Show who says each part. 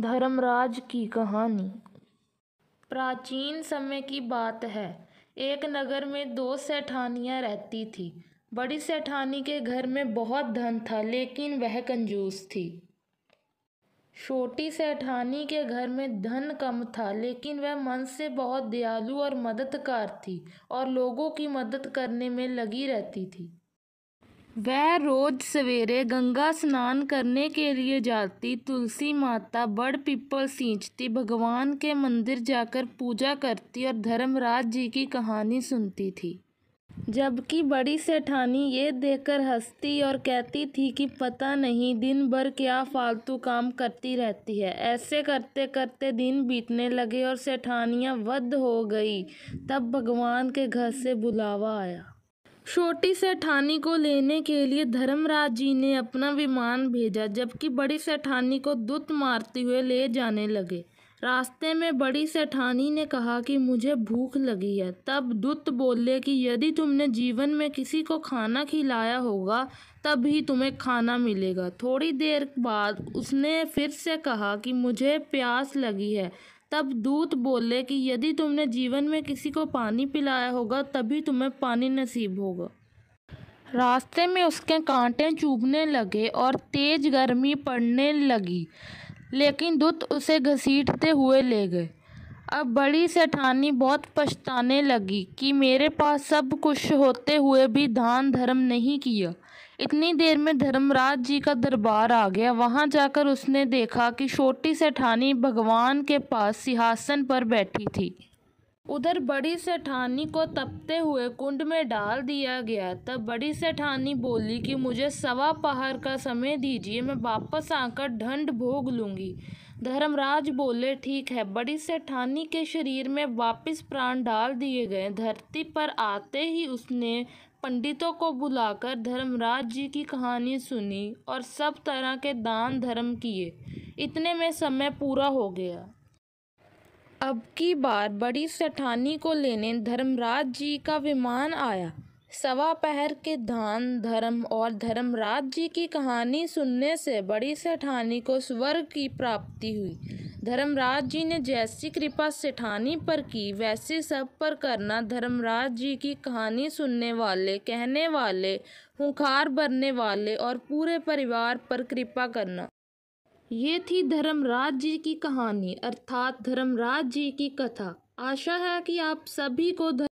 Speaker 1: धर्मराज की कहानी प्राचीन समय की बात है एक नगर में दो सेठानियाँ रहती थी बड़ी सेठानी के घर में बहुत धन था लेकिन वह कंजूस थी छोटी सेठानी के घर में धन कम था लेकिन वह मन से बहुत दयालु और मददगार थी और लोगों की मदद करने में लगी रहती थी वह रोज सवेरे गंगा स्नान करने के लिए जाती तुलसी माता बड़ पीपल सींचती भगवान के मंदिर जाकर पूजा करती और धर्मराज जी की कहानी सुनती थी जबकि बड़ी सेठानी ये देखकर हंसती और कहती थी कि पता नहीं दिन भर क्या फालतू काम करती रहती है ऐसे करते करते दिन बीतने लगे और सेठानियाँ वध हो गई तब भगवान के घर से बुलावा आया छोटी सेठानी को लेने के लिए धर्मराज जी ने अपना विमान भेजा जबकि बड़ी सेठानी को दुत मारते हुए ले जाने लगे रास्ते में बड़ी सेठानी ने कहा कि मुझे भूख लगी है तब दुत बोले कि यदि तुमने जीवन में किसी को खाना खिलाया होगा तभी तुम्हें खाना मिलेगा थोड़ी देर बाद उसने फिर से कहा कि मुझे प्यास लगी है तब दूत बोले कि यदि तुमने जीवन में किसी को पानी पिलाया होगा तभी तुम्हें पानी नसीब होगा रास्ते में उसके कांटे चुभने लगे और तेज गर्मी पड़ने लगी लेकिन दूत उसे घसीटते हुए ले गए अब बड़ी सेठानी बहुत पछताने लगी कि मेरे पास सब कुछ होते हुए भी दान धर्म नहीं किया इतनी देर में धर्मराज जी का दरबार आ गया वहां जाकर उसने देखा कि छोटी सेठानी भगवान के पास सिंहासन पर बैठी थी उधर बड़ी सेठानी को तपते हुए कुंड में डाल दिया गया तब बड़ी सेठानी बोली कि मुझे सवा पहर का समय दीजिए मैं वापस आकर ढंड भोग लूँगी धर्मराज बोले ठीक है बड़ी सेठानी के शरीर में वापस प्राण डाल दिए गए धरती पर आते ही उसने पंडितों को बुलाकर धर्मराज जी की कहानी सुनी और सब तरह के दान धर्म किए इतने में समय पूरा हो गया अब की बार बड़ी सेठानी को लेने धर्मराज जी का विमान आया सवा पहर के धान धर्म और धर्मराज जी की कहानी सुनने से बड़ी सेठानी को स्वर्ग की प्राप्ति हुई धर्मराज जी ने जैसी कृपा सेठानी पर की वैसी सब पर करना धर्मराज जी की कहानी सुनने वाले कहने वाले हुंखार भरने वाले और पूरे परिवार पर कृपा करना ये थी धर्मराज जी की कहानी अर्थात धर्मराज जी की कथा आशा है कि आप सभी को